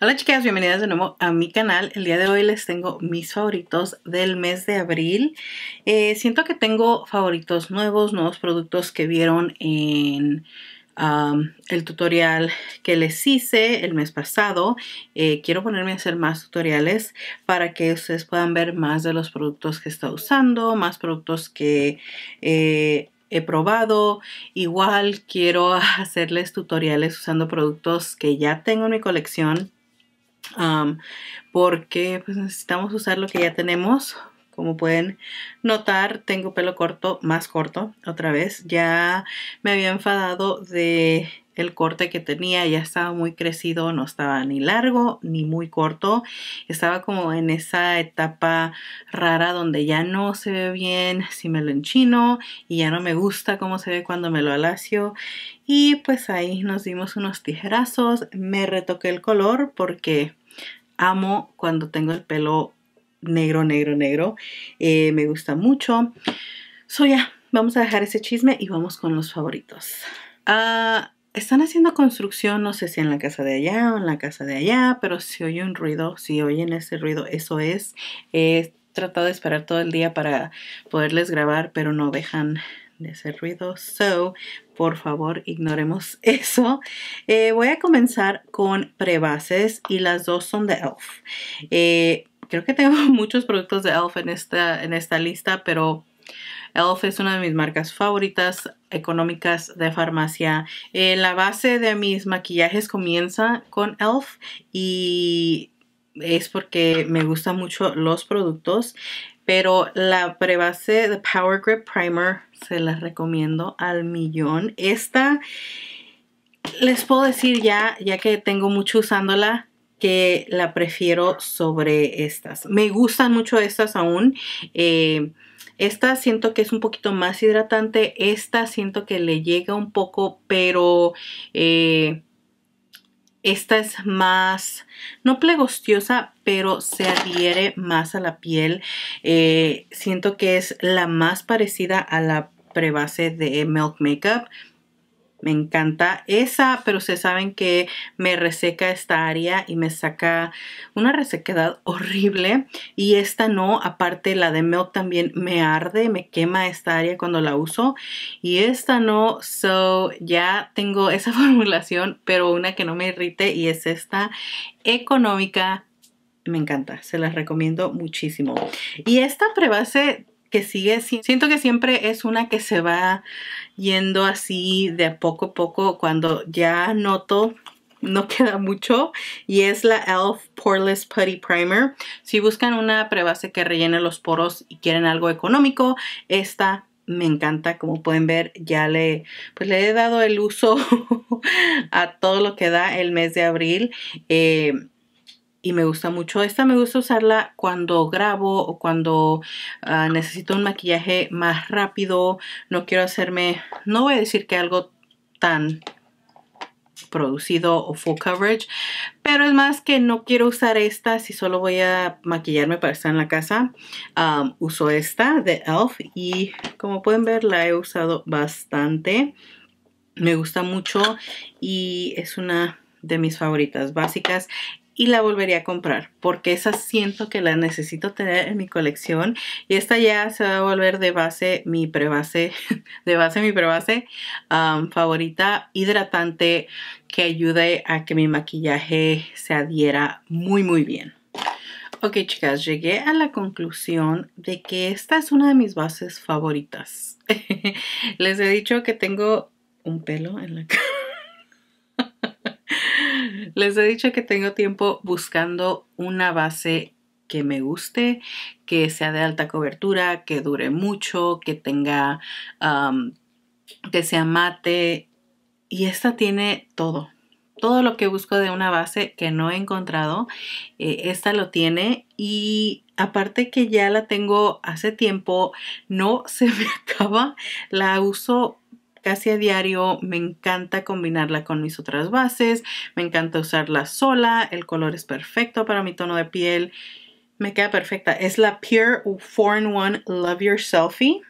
Hola chicas, bienvenidas de nuevo a mi canal. El día de hoy les tengo mis favoritos del mes de abril. Eh, siento que tengo favoritos nuevos, nuevos productos que vieron en el tutorial que les hice el mes pasado. Eh, quiero ponerme a hacer más tutoriales para que ustedes puedan ver más de los productos que está usando, más productos que... Eh, he probado. Igual quiero hacerles tutoriales usando productos que ya tengo en mi colección porque pues, necesitamos usar lo que ya tenemos. Como pueden notar, tengo pelo corto, más corto, otra vez. Ya me había enfadado de el corte que tenía ya estaba muy crecido, no estaba ni largo ni muy corto, estaba como en esa etapa rara donde ya no se ve bien si me lo enchino y ya no me gusta cómo se ve cuando me lo alacio y pues ahí nos dimos unos tijerazos, me retoqué el color porque amo cuando tengo el pelo negro, negro, negro. Eh, me gusta mucho. So ya, vamos a dejar ese chisme y vamos con los favoritos. Ah, están haciendo construcción, no sé si en la casa de allá o en la casa de allá, pero si oye un ruido, si oyen ese ruido, eso es. He tratado de esperar todo el día para poderles grabar, pero no dejan de ese ruido. So, por favor, ignoremos eso. Eh, voy a comenzar con prebases y las dos son de ELF. Eh, creo que tengo muchos productos de ELF en esta, en esta lista, pero ELF es una de mis marcas favoritas económicas de farmacia. Eh, la base de mis maquillajes comienza con ELF y es porque me gustan mucho los productos pero la prebase de Power Grip Primer se las recomiendo al millón. Esta les puedo decir ya, ya que tengo mucho usándola, que la prefiero sobre estas. Me gustan mucho estas aún. Eh, esta siento que es un poquito más hidratante. Esta siento que le llega un poco, pero eh, esta es más, no plegostiosa, pero se adhiere más a la piel. Eh, siento que es la más parecida a la prebase de Milk Makeup. Me encanta esa, pero se saben que me reseca esta área y me saca una resequedad horrible. Y esta no, aparte la de melt también me arde, me quema esta área cuando la uso. Y esta no, so ya tengo esa formulación, pero una que no me irrite y es esta económica. Me encanta, se las recomiendo muchísimo. Y esta prebase que sigue, siento que siempre es una que se va yendo así de poco a poco cuando ya noto no queda mucho y es la e.l.f. Poreless Putty Primer. Si buscan una prebase que rellene los poros y quieren algo económico, esta me encanta. Como pueden ver, ya le, pues le he dado el uso a todo lo que da el mes de abril. Eh, y me gusta mucho. Esta me gusta usarla cuando grabo o cuando ah, necesito un maquillaje más rápido. No quiero hacerme, no voy a decir que algo tan producido o full coverage, pero es más que no quiero usar esta si solo voy a maquillarme para estar en la casa. uso esta de e.l.f. y como pueden ver la he usado bastante. Me gusta mucho y es una de mis favoritas básicas y la volvería a comprar porque esa siento que la necesito tener en mi colección y esta ya se va a volver de base mi prebase de base mi prebase um, favorita hidratante que ayude a que mi maquillaje se adhiera muy muy bien Ok chicas, llegué a la conclusión de que esta es una de mis bases favoritas. Les he dicho que tengo un pelo en la cara. Les he dicho que tengo tiempo buscando una base que me guste, que sea de alta cobertura, que dure mucho, que tenga, que sea mate. Y esta tiene todo. Todo lo que busco de una base que no he encontrado, eh, esta lo tiene y aparte que ya la tengo hace tiempo, no se me acaba, la uso casi a diario. Me encanta combinarla con mis otras bases. Me encanta usarla sola. El color es perfecto para mi tono de piel. Me queda perfecta. Es la Pure 4-in-1 Love Your Selfie.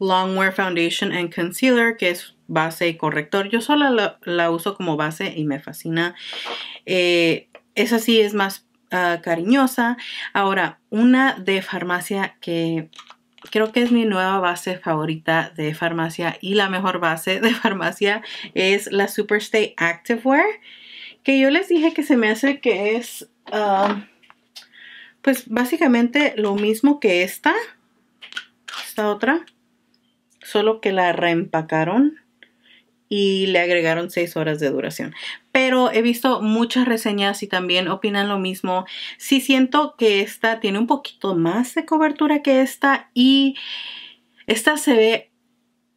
Longwear Foundation and Concealer, que es base y corrector. Yo sola la, uso como base y me fascina. Eh, esa sí es más ah, cariñosa. Ahora, una de farmacia que creo que es mi nueva base favorita de farmacia y la mejor base de farmacia es la Superstay Activewear, que yo les dije que se me hace que es, um, pues básicamente lo mismo que esta, esta otra, solo que la reempacaron y le agregaron 6 horas de duración pero he visto muchas reseñas y también opinan lo mismo. Sí siento que esta tiene un poquito más de cobertura que esta y esta se ve...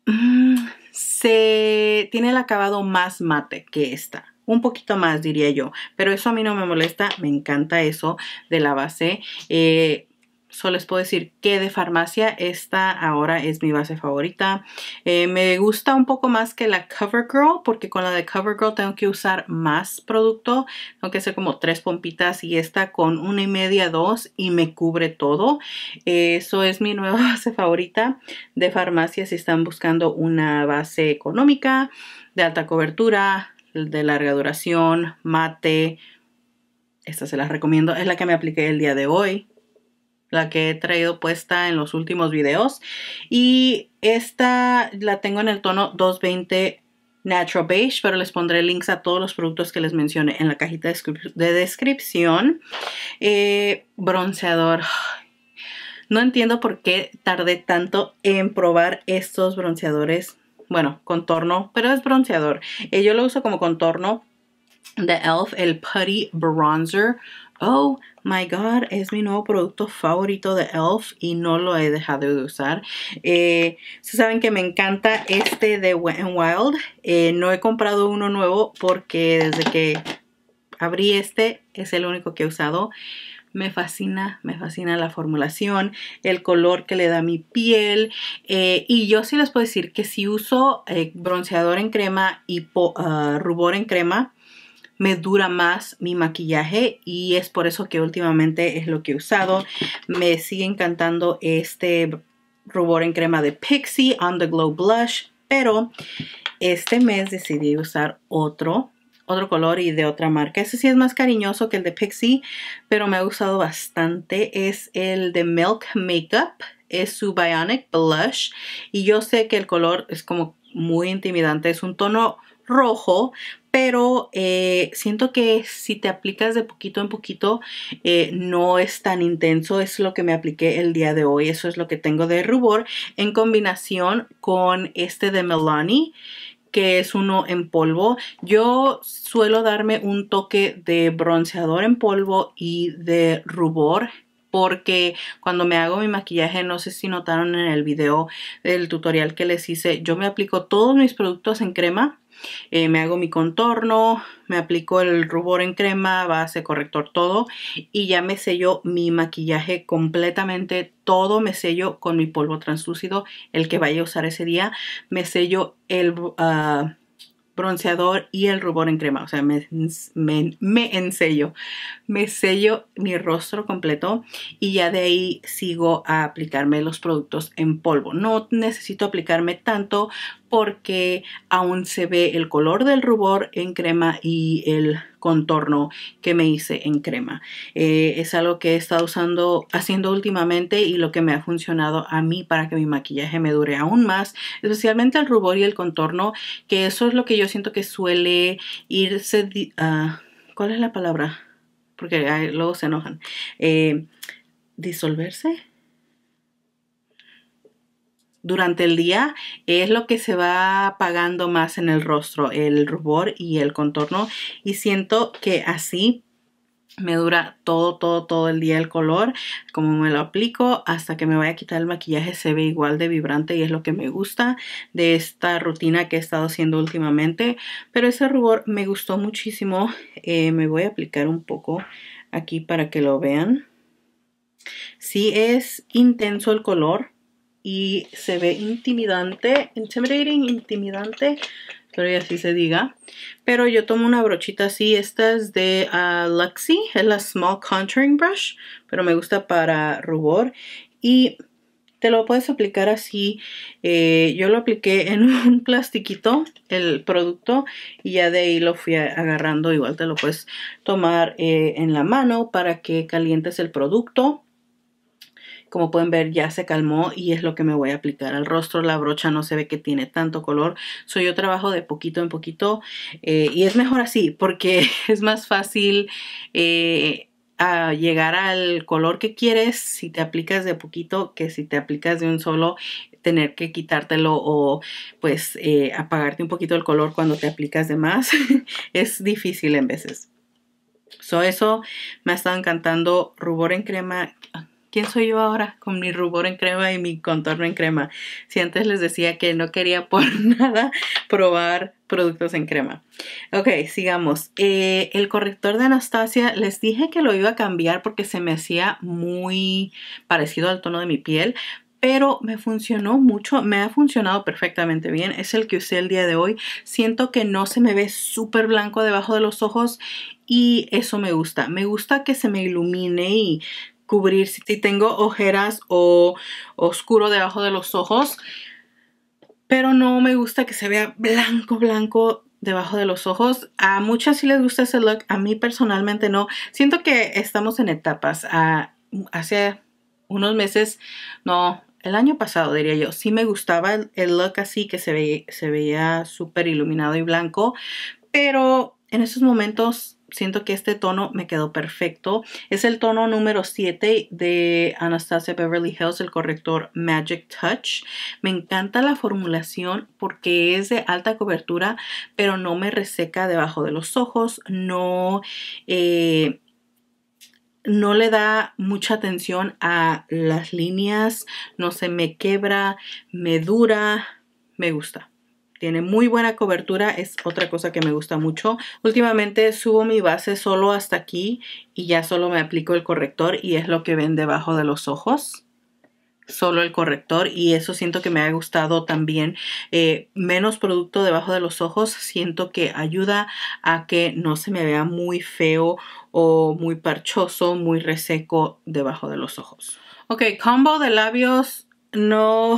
Mm, se tiene el acabado más mate que esta un poquito más diría yo, pero eso a mí no me molesta, me encanta eso de la base. Eh, solo les puedo decir que de farmacia esta ahora es mi base favorita. Eh, me gusta un poco más que la CoverGirl porque con la de CoverGirl tengo que usar más producto. Tengo que hacer como tres pompitas y esta con una y media, dos y me cubre todo. eso eh, es mi nueva base favorita de farmacia si están buscando una base económica de alta cobertura, de larga duración, mate. Esta se las recomiendo. Es la que me apliqué el día de hoy la que he traído puesta en los últimos videos. Y esta la tengo en el tono 220 Natural Beige, pero les pondré links a todos los productos que les mencioné en la cajita de, descripción. Eh, bronceador. No entiendo por qué tardé tanto en probar estos bronceadores. Bueno, contorno, pero es bronceador. Eh, yo lo uso como contorno de e.l.f. el Putty Bronzer oh my god, es mi nuevo producto favorito de e.l.f. y no lo he dejado de usar. Eh, ustedes saben que me encanta este de Wet n Wild. Eh, no he comprado uno nuevo porque desde que abrí este es el único que he usado. Me fascina, me fascina la formulación, el color que le da mi piel. Eh, y yo sí les puedo decir que si uso bronceador en crema y ah, rubor en crema, me dura más mi maquillaje y es por eso que últimamente es lo que he usado. Me sigue encantando este rubor en crema de Pixi, On The Glow Blush, pero este mes decidí usar otro otro color y de otra marca. ese sí es más cariñoso que el de Pixie, pero me ha gustado bastante. Es el de Milk Makeup, es su Bionic Blush y yo sé que el color es como muy intimidante, es un tono rojo, pero eh, siento que si te aplicas de poquito en poquito eh, no es tan intenso, es lo que me apliqué el día de hoy, eso es lo que tengo de rubor en combinación con este de Milani que es uno en polvo. Yo suelo darme un toque de bronceador en polvo y de rubor porque cuando me hago mi maquillaje, no sé si notaron en el video del tutorial que les hice, yo me aplico todos mis productos en crema, eh, me hago mi contorno, me aplico el rubor en crema, base, corrector, todo y ya me sello mi maquillaje completamente, todo me sello con mi polvo translúcido, el que vaya a usar ese día, me sello el... Ah, bronceador y el rubor en crema. O sea, me, me, me Me sello mi rostro completo y ya de ahí sigo a aplicarme los productos en polvo. No necesito aplicarme tanto porque aún se ve el color del rubor en crema y el contorno que me hice en crema. Eh, es algo que he estado usando, haciendo últimamente y lo que me ha funcionado a mí para que mi maquillaje me dure aún más, especialmente el rubor y el contorno, que eso es lo que yo siento que suele irse... Ah, ¿Cuál es la palabra? Porque luego se enojan. Eh, disolverse durante el día es lo que se va apagando más en el rostro, el rubor y el contorno. Y siento que así me dura todo, todo, todo el día el color, como me lo aplico, hasta que me vaya a quitar el maquillaje se ve igual de vibrante y es lo que me gusta de esta rutina que he estado haciendo últimamente. Pero ese rubor me gustó muchísimo, eh, me voy a aplicar un poco aquí para que lo vean. Sí es intenso el color, y se ve intimidante, intimidating, intimidante, pero así se diga. Pero yo tomo una brochita así, esta es de uh, Luxie, es la Small Contouring Brush, pero me gusta para rubor y te lo puedes aplicar así. Eh, yo lo apliqué en un plastiquito, el producto, y ya de ahí lo fui agarrando. Igual te lo puedes tomar eh, en la mano para que calientes el producto como pueden ver ya se calmó y es lo que me voy a aplicar al rostro. La brocha no se ve que tiene tanto color. soy yo trabajo de poquito en poquito eh, y es mejor así porque es más fácil eh, llegar al color que quieres si te aplicas de poquito que si te aplicas de un solo tener que quitártelo o pues eh, apagarte un poquito el color cuando te aplicas de más. es difícil en veces. So eso me ha estado encantando. Rubor en crema ¿quién soy yo ahora? Con mi rubor en crema y mi contorno en crema. Si antes les decía que no quería por nada probar productos en crema. Ok, sigamos. Eh, el corrector de Anastasia, les dije que lo iba a cambiar porque se me hacía muy parecido al tono de mi piel, pero me funcionó mucho, me ha funcionado perfectamente bien. Es el que usé el día de hoy. Siento que no se me ve súper blanco debajo de los ojos y eso me gusta. Me gusta que se me ilumine y cubrir si tengo ojeras o oscuro debajo de los ojos. Pero no me gusta que se vea blanco, blanco debajo de los ojos. A muchas sí les gusta ese look, a mí personalmente no. Siento que estamos en etapas. hace unos meses, no, el año pasado diría yo, sí me gustaba el, look así que se, se veía súper iluminado y blanco, pero en esos momentos siento que este tono me quedó perfecto. Es el tono número 7 de Anastasia Beverly Hills, el corrector Magic Touch. Me encanta la formulación porque es de alta cobertura, pero no me reseca debajo de los ojos, no... Eh, no le da mucha atención a las líneas, no se me quebra, me dura, me gusta tiene muy buena cobertura, es otra cosa que me gusta mucho. Últimamente subo mi base solo hasta aquí y ya solo me aplico el corrector y es lo que ven debajo de los ojos solo el corrector y eso siento que me ha gustado también eh, menos producto debajo de los ojos siento que ayuda a que no se me vea muy feo o muy parchoso muy reseco debajo de los ojos ok combo de labios no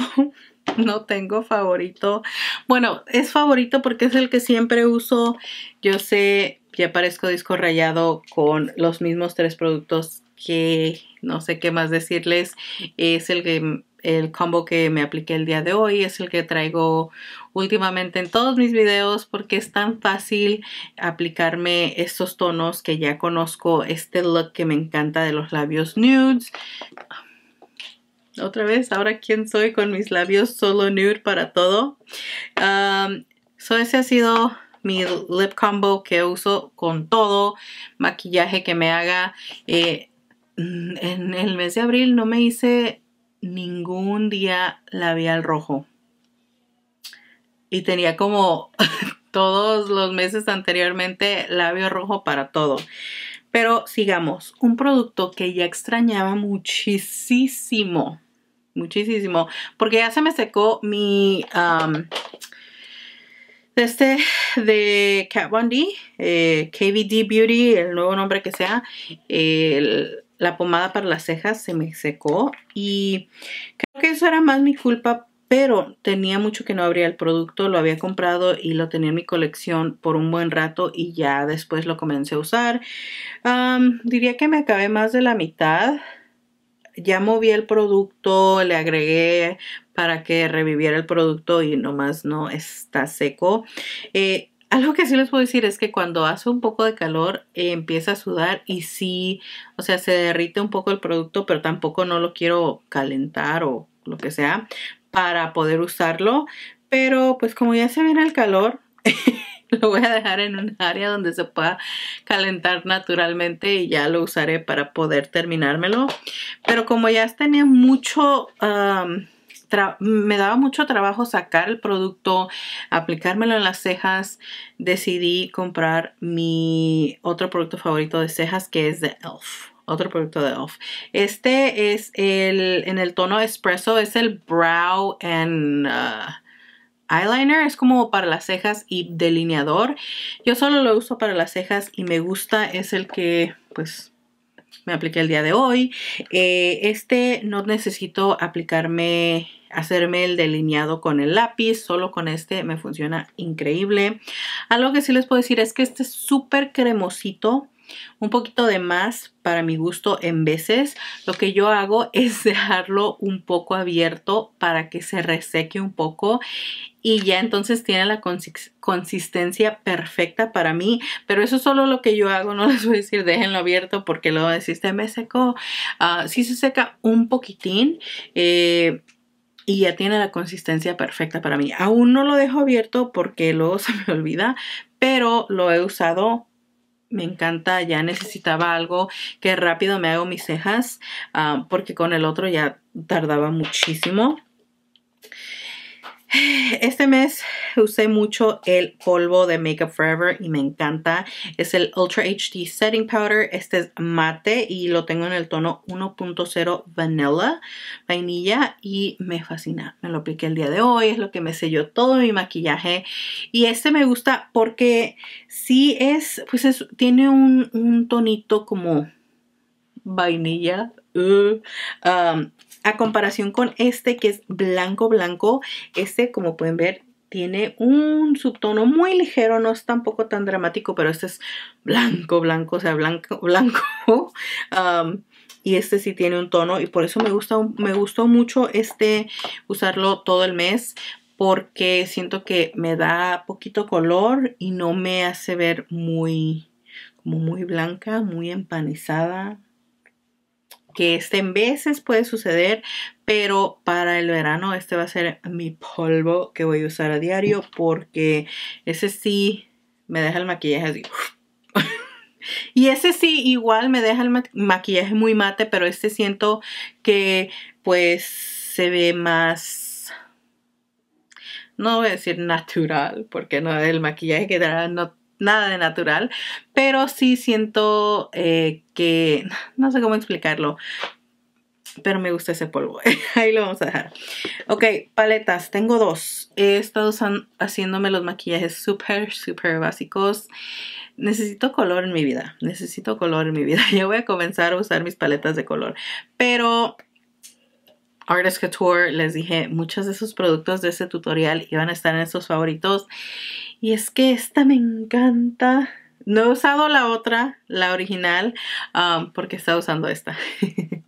no tengo favorito. Bueno, es favorito porque es el que siempre uso. Yo sé, que parezco disco rayado con los mismos tres productos que no sé qué más decirles. Es el que el combo que me apliqué el día de hoy es el que traigo últimamente en todos mis videos porque es tan fácil aplicarme estos tonos que ya conozco, este look que me encanta de los labios nudes otra vez, ahora quién soy con mis labios solo nude para todo. ese ha sido mi lip combo que uso con todo maquillaje que me haga. Eh, mm, en el mes de abril no me hice ningún día labial rojo. Y tenía como todos los meses anteriormente labio rojo para todo. Pero sigamos, un producto que ya extrañaba muchísimo muchísimo. Porque ya se me secó mi... Um, este de Kat Von D, eh, KVD Beauty, el nuevo nombre que sea, la pomada para las cejas se me secó y creo que eso era más mi culpa, pero tenía mucho que no abría el producto, lo había comprado y lo tenía en mi colección por un buen rato y ya después lo comencé a usar. Um, diría que me acabé más de la mitad, ya moví el producto, le agregué para que reviviera el producto y nomás no está seco. Eh, algo que sí les puedo decir es que cuando hace un poco de calor eh, empieza a sudar y sí, o sea, se derrite un poco el producto, pero tampoco no lo quiero calentar o lo que sea para poder usarlo. Pero pues como ya se viene el calor, lo voy a dejar en un área donde se pueda calentar naturalmente y ya lo usaré para poder terminármelo. Pero como ya tenía mucho... me daba mucho trabajo sacar el producto, aplicármelo en las cejas. Decidí comprar mi otro producto favorito de cejas que es de e.l.f. Otro producto de e.l.f. Este es el en el tono espresso, es el Brow and... Uh, eyeliner, es como para las cejas y delineador. Yo solo lo uso para las cejas y me gusta, es el que pues me apliqué el día de hoy. Eh, este no necesito aplicarme, hacerme el delineado con el lápiz, solo con este me funciona increíble. Algo que sí les puedo decir es que este es súper cremosito un poquito de más para mi gusto en veces. Lo que yo hago es dejarlo un poco abierto para que se reseque un poco y ya entonces tiene la consistencia perfecta para mí. Pero eso es solo lo que yo hago, no les voy a decir déjenlo abierto porque luego decís, me seco ah, si se seca un poquitín. Eh, y ya tiene la consistencia perfecta para mí. Aún no lo dejo abierto porque luego se me olvida, pero lo he usado me encanta, ya necesitaba algo que rápido me hago mis cejas, ah, porque con el otro ya tardaba muchísimo. Este mes usé mucho el polvo de Makeup Forever y me encanta. Es el Ultra HD Setting Powder. Este es mate y lo tengo en el tono 1.0 Vanilla, vainilla y me fascina. Me lo apliqué el día de hoy, es lo que me selló todo mi maquillaje. Y este me gusta porque sí es, pues tiene un, tonito como vainilla, uh, um, a comparación con este que es blanco blanco, este como pueden ver tiene un subtono muy ligero, no es tampoco tan dramático, pero este es blanco blanco, o sea blanco blanco. Um, y este sí tiene un tono y por eso me gusta me gustó mucho este usarlo todo el mes porque siento que me da poquito color y no me hace ver muy como muy blanca, muy empanizada, que este en veces puede suceder, pero para el verano este va a ser mi polvo que voy a usar a diario porque ese sí me deja el maquillaje así. y ese sí igual me deja el maquillaje muy mate, pero este siento que pues se ve más no voy a decir natural, porque no el maquillaje quedará no nada de natural, pero sí siento eh, que, no sé cómo explicarlo, pero me gusta ese polvo. Ahí lo vamos a dejar. Ok, paletas. Tengo dos. He estado haciéndome los maquillajes súper, súper básicos. Necesito color en mi vida. Necesito color en mi vida. Yo voy a comenzar a usar mis paletas de color. Pero Artist Couture, les dije, muchos de sus productos de este tutorial iban a estar en estos favoritos. Y es que esta me encanta. No he usado la otra, la original, um, porque estaba usando esta.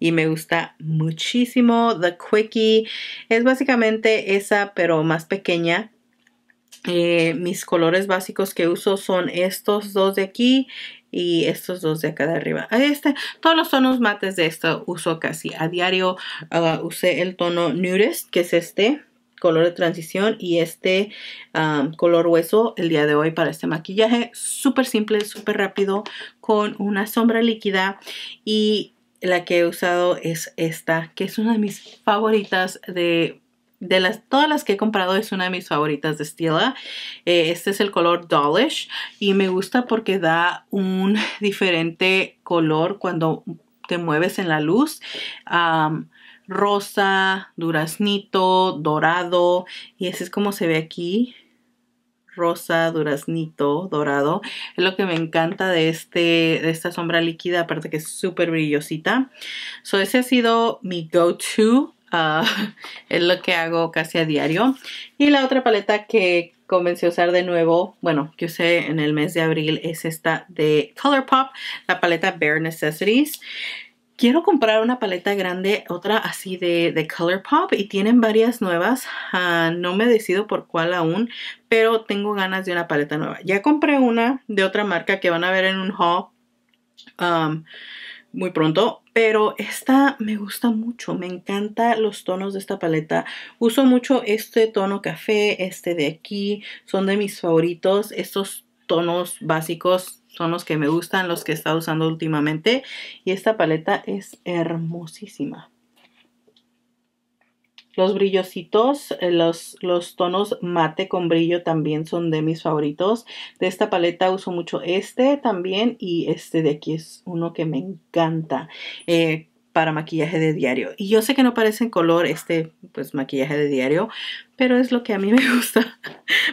y me gusta muchísimo. The Quickie es básicamente esa, pero más pequeña. Eh, mis colores básicos que uso son estos dos de aquí y estos dos de acá de arriba. Este, todos los tonos mates de esto uso casi a diario. Ah, usé el tono Nudist, que es este color de transición y este color hueso el día de hoy para este maquillaje súper simple súper rápido con una sombra líquida y la que he usado es esta que es una de mis favoritas de de las, todas las que he comprado es una de mis favoritas de Stila. Eh, este es el color Dollish y me gusta porque da un diferente color cuando te mueves en la luz. rosa, duraznito, dorado y así es como se ve aquí rosa, duraznito, dorado. Es lo que me encanta de, este, de esta sombra líquida, aparte que es súper brillosita. So ese ha sido mi go-to Ah, es lo que hago casi a diario. Y la otra paleta que comencé a usar de nuevo, bueno, que usé en el mes de abril es esta de Colourpop, la paleta Bare Necessities. Quiero comprar una paleta grande, otra así de, de Colourpop y tienen varias nuevas. Ah, no me decido por cuál aún, pero tengo ganas de una paleta nueva. Ya compré una de otra marca que van a ver en un haul. Um, muy pronto, pero esta me gusta mucho, me encanta los tonos de esta paleta. Uso mucho este tono café, este de aquí, son de mis favoritos. Estos tonos básicos son los que me gustan, los que he estado usando últimamente. Y esta paleta es hermosísima. Los brillositos, eh, los, tonos mate con brillo también son de mis favoritos. De esta paleta uso mucho este también y este de aquí es uno que me encanta. Eh, para maquillaje de diario. Y yo sé que no parece en color este pues maquillaje de diario, pero es lo que a mí me gusta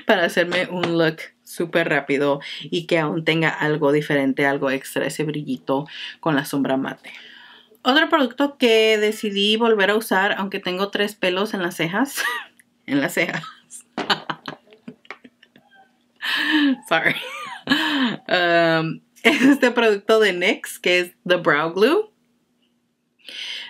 para hacerme un look súper rápido y que aún tenga algo diferente, algo extra, ese brillito con la sombra mate. Otro producto que decidí volver a usar, aunque tengo tres pelos en las cejas. en las cejas. Sorry. Um, es este producto de NYX que es The Brow Glue.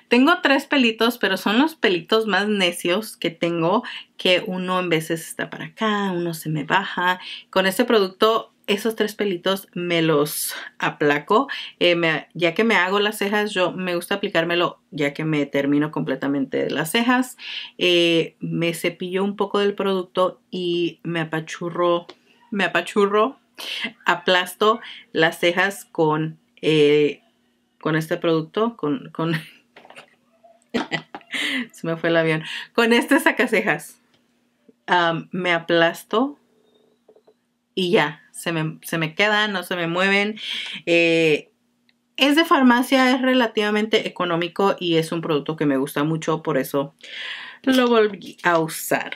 Tengo tres pelitos, pero son los pelitos más necios que tengo, que uno en veces está para acá, uno se me baja. Con este producto esos tres pelitos me los aplaco. Eh, ya que me hago las cejas, yo me gusta aplicármelo ya que me termino completamente las cejas. Eh, me cepillo un poco del producto y me apachurro, me apachurro, aplasto las cejas con, eh, con este producto, con... Se me fue el avión. Con este sacacejas. cejas, me aplasto y ya, se me, se me quedan, no se me mueven. Eh, es de farmacia, es relativamente económico y es un producto que me gusta mucho, por eso lo volví a usar.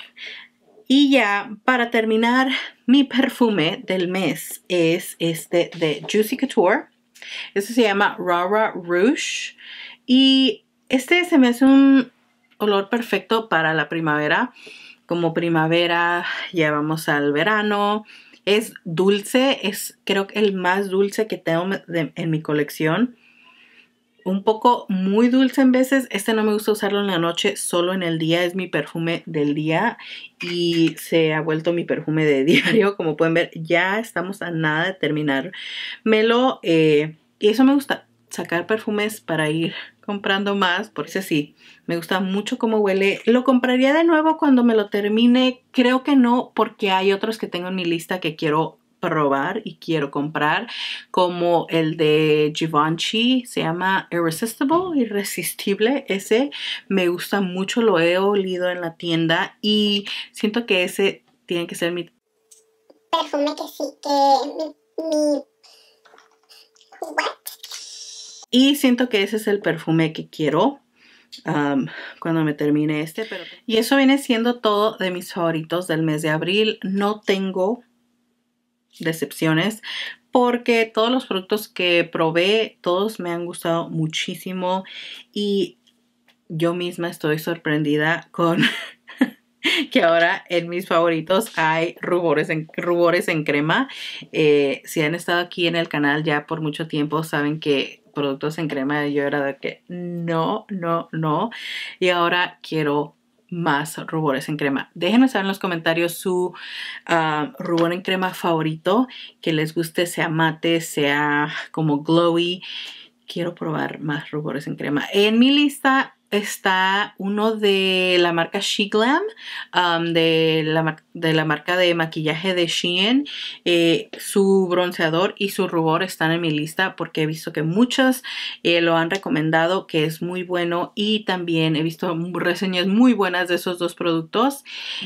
Y ya para terminar, mi perfume del mes es este de Juicy Couture. Este se llama Rara Rouge. Y este se me hace un olor perfecto para la primavera. Como primavera, ya vamos al verano. Es dulce, es creo que el más dulce que tengo en mi colección. Un poco muy dulce en veces. Este no me gusta usarlo en la noche, solo en el día. Es mi perfume del día y se ha vuelto mi perfume de diario. Como pueden ver, ya estamos a nada de terminar. Melo, eh, y eso me gusta, sacar perfumes para ir comprando más, por eso sí, me gusta mucho cómo huele. Lo compraría de nuevo cuando me lo termine, creo que no, porque hay otros que tengo en mi lista que quiero probar y quiero comprar, como el de Givenchy, se llama Irresistible, Irresistible, ese me gusta mucho, lo he olido en la tienda y siento que ese tiene que ser mi perfume que sí, que mi... Y siento que ese es el perfume que quiero cuando me termine este. Y eso viene siendo todo de mis favoritos del mes de abril. No tengo decepciones porque todos los productos que probé, todos me han gustado muchísimo y yo misma estoy sorprendida con que ahora en mis favoritos hay rubores en, rubores en crema. Eh, si han estado aquí en el canal ya por mucho tiempo saben que productos en crema, yo era de que no, no, no. Y ahora quiero más rubores en crema. déjenme saber en los comentarios su ah, rubor en crema favorito, que les guste, sea mate, sea como glowy. Quiero probar más rubores en crema. En mi lista está uno de la marca She Glam, um, de, la, de, la, marca de maquillaje de Shein. Eh, su bronceador y su rubor están en mi lista porque he visto que muchas eh, lo han recomendado, que es muy bueno. Y también he visto reseñas muy buenas de esos dos productos.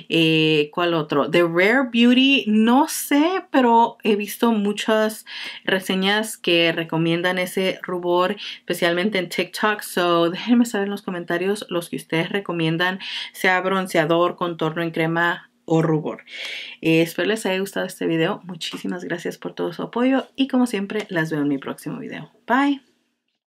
Eh, ¿Cuál otro? The Rare Beauty, no sé, pero he visto muchas reseñas que recomiendan ese rubor, especialmente en TikTok. So déjenme saber en los comentarios los que ustedes recomiendan, sea bronceador, contorno en crema o rubor. Eh, espero les haya gustado este video. Muchísimas gracias por todo su apoyo y como siempre las veo en mi próximo video. Bye.